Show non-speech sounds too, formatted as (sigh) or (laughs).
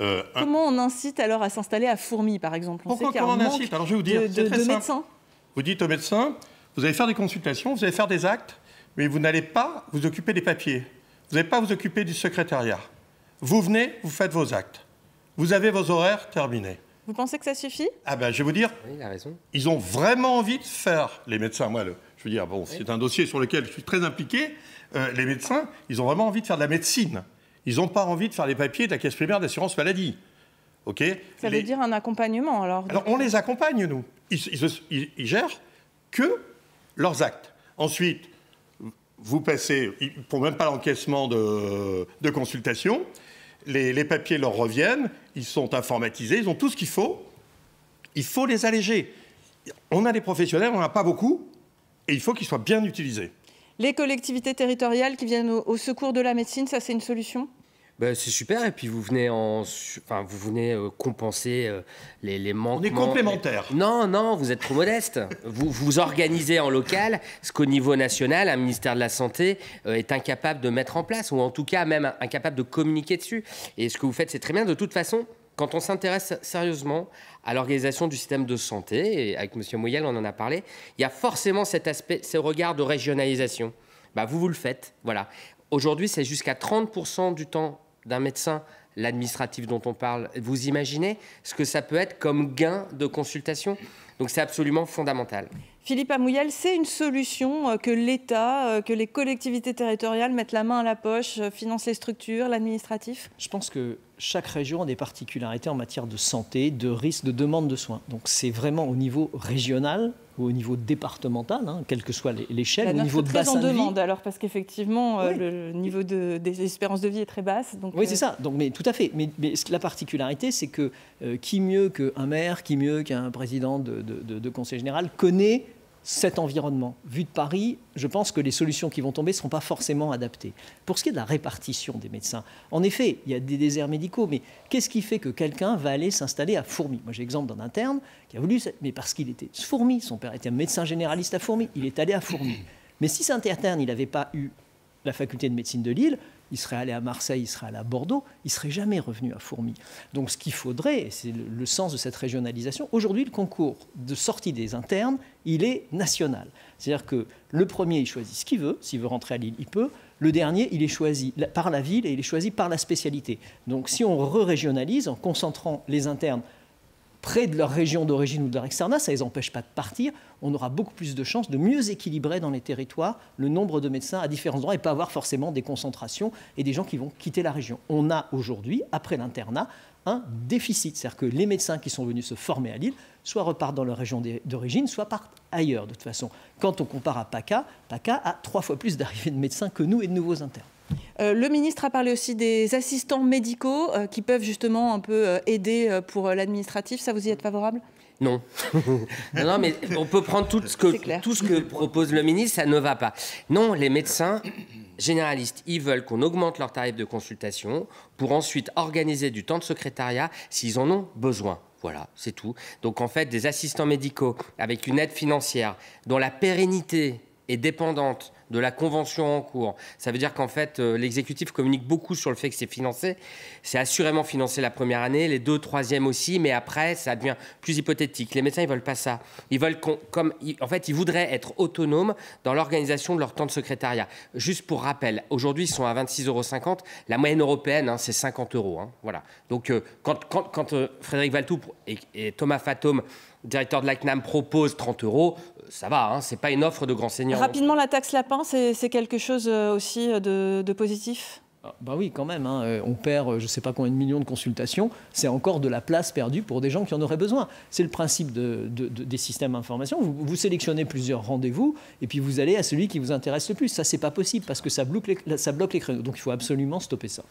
Euh, comment on incite alors à s'installer à Fourmi, par exemple Pourquoi on incite Alors je vais vous dire, très Vous dites aux médecin, vous allez faire des consultations, vous allez faire des actes, mais vous n'allez pas vous occuper des papiers, vous n'allez pas vous occuper du secrétariat. Vous venez, vous faites vos actes. Vous avez vos horaires terminés. Vous pensez que ça suffit Ah ben, je vais vous dire, ils ont vraiment envie de faire, les médecins. Moi, je veux dire, bon, c'est un dossier sur lequel je suis très impliqué. Euh, les médecins, ils ont vraiment envie de faire de la médecine. Ils n'ont pas envie de faire les papiers de la caisse primaire d'assurance maladie. ok Ça veut dire un accompagnement alors on les accompagne, nous. Ils, ils, gèrent que leurs actes. Ensuite, vous passez, pour même pas l'encaissement de, consultation, les, les, papiers leur reviennent, ils sont informatisés, ils ont tout ce qu'il faut. Il faut les alléger. On a des professionnels, on n'en a pas beaucoup, et il faut qu'ils soient bien utilisés les collectivités territoriales qui viennent au, secours de la médecine, ça c'est une solution ben, c'est super, et puis vous venez, en, enfin, vous venez euh, compenser euh, les, les manquements. On est complémentaires. Non, non, vous êtes trop modeste. (laughs) vous vous organisez en local ce qu'au niveau national, un ministère de la Santé euh, est incapable de mettre en place, ou en tout cas même incapable de communiquer dessus. Et ce que vous faites, c'est très bien. De toute façon, quand on s'intéresse sérieusement à l'organisation du système de santé, et avec M. Mouyel, on en a parlé, il y a forcément cet aspect, ce regard de régionalisation. Bah, vous, vous le faites. Voilà. Aujourd'hui, c'est jusqu'à 30% du temps d'un médecin l'administratif dont on parle, vous imaginez ce que ça peut être comme gain de consultation donc c'est absolument fondamental. Philippe Amouyal, c'est une solution euh, que l'État, euh, que les collectivités territoriales mettent la main à la poche, euh, financent les structures, l'administratif Je pense que chaque région a des particularités en matière de santé, de risque, de demande de soins. Donc c'est vraiment au niveau régional ou au niveau départemental, hein, quelle que soit l'échelle, au niveau de bassin de demande alors parce qu'effectivement le niveau des espérances de vie est très basse. oui c'est ça. Donc mais tout à fait. Mais, la particularité c'est que qui mieux qu'un maire, qui mieux qu'un président de, de, Conseil général, connaît cet environnement. Vu de Paris, je pense que les solutions qui vont tomber ne seront pas forcément adaptées. Pour ce qui est de la répartition des médecins, en effet, il y a des déserts médicaux, mais qu'est-ce qui fait que quelqu'un va aller s'installer à Fourmi Moi, j'ai l'exemple d'un interne qui a voulu, mais parce qu'il était Fourmi, son père était un médecin généraliste à Fourmi, il est allé à Fourmi. Mais si cet interne, il n'avait pas eu la faculté de médecine de Lille, il serait allé à Marseille, il serait allé à Bordeaux, il serait jamais revenu à Fourmi. Donc ce qu'il faudrait, c'est le, le, sens de cette régionalisation, aujourd'hui le concours de sortie des internes, il est national. C'est-à-dire que le premier, il choisit ce qu'il veut, s'il veut rentrer à Lille, il peut. Le dernier, il est choisi par la ville et il est choisi par la spécialité. Donc si on re-régionalise en concentrant les internes près de leur région d'origine ou de leur externat, ça ne les empêche pas de partir, on aura beaucoup plus de chances de mieux équilibrer dans les territoires le nombre de médecins à différents endroits et pas avoir forcément des concentrations et des gens qui vont quitter la région. On a aujourd'hui, après l'internat, un déficit, c'est-à-dire que les médecins qui sont venus se former à Lille soit repartent dans leur région d'origine, soit partent ailleurs de toute façon. Quand on compare à PACA, PACA a trois fois plus d'arrivées de médecins que nous et de nouveaux internes. Euh, le ministre a parlé aussi des assistants médicaux euh, qui peuvent justement un peu euh, aider pour l'administratif. Ça, vous y êtes favorable (laughs) non. non. mais on peut prendre tout ce, que, tout ce que propose le ministre, ça ne va pas. Non, les médecins généralistes, ils veulent qu'on augmente leur tarif de consultation pour ensuite organiser du temps de secrétariat s'ils en ont besoin. Voilà, c'est tout. Donc en fait, des assistants médicaux avec une aide financière dont la pérennité est dépendante de la convention en cours. Ça veut dire qu'en fait, euh, l'exécutif communique beaucoup sur le fait que c'est financé. C'est assurément financé la première année, les deux, troisième aussi, mais après, ça devient plus hypothétique. Les médecins, ils ne veulent pas ça. Ils veulent comme, en fait, ils voudraient être autonomes dans l'organisation de leur temps de secrétariat. Juste pour rappel, aujourd'hui, ils sont à 26,50 euros. La moyenne européenne, hein, c'est 50 euros. Hein, voilà. Donc, euh, quand, euh, Frédéric Valtou et, Thomas Fatome, directeur de l'ACNAM proposent 30 euros, ça va, hein, c'est pas une offre de grand seigneur. Rapidement, la taxe lapin, c'est quelque chose euh, aussi euh, de, positif ah, bah oui, quand même. Hein, euh, on perd, je ne sais pas combien de millions de consultations. C'est encore de la place perdue pour des gens qui en auraient besoin. C'est le principe des systèmes d'information. Vous, sélectionnez plusieurs rendez-vous et puis vous allez à celui qui vous intéresse le plus. Ça, n'est pas possible parce que ça bloque, ça bloque les créneaux. Donc, il faut absolument stopper ça.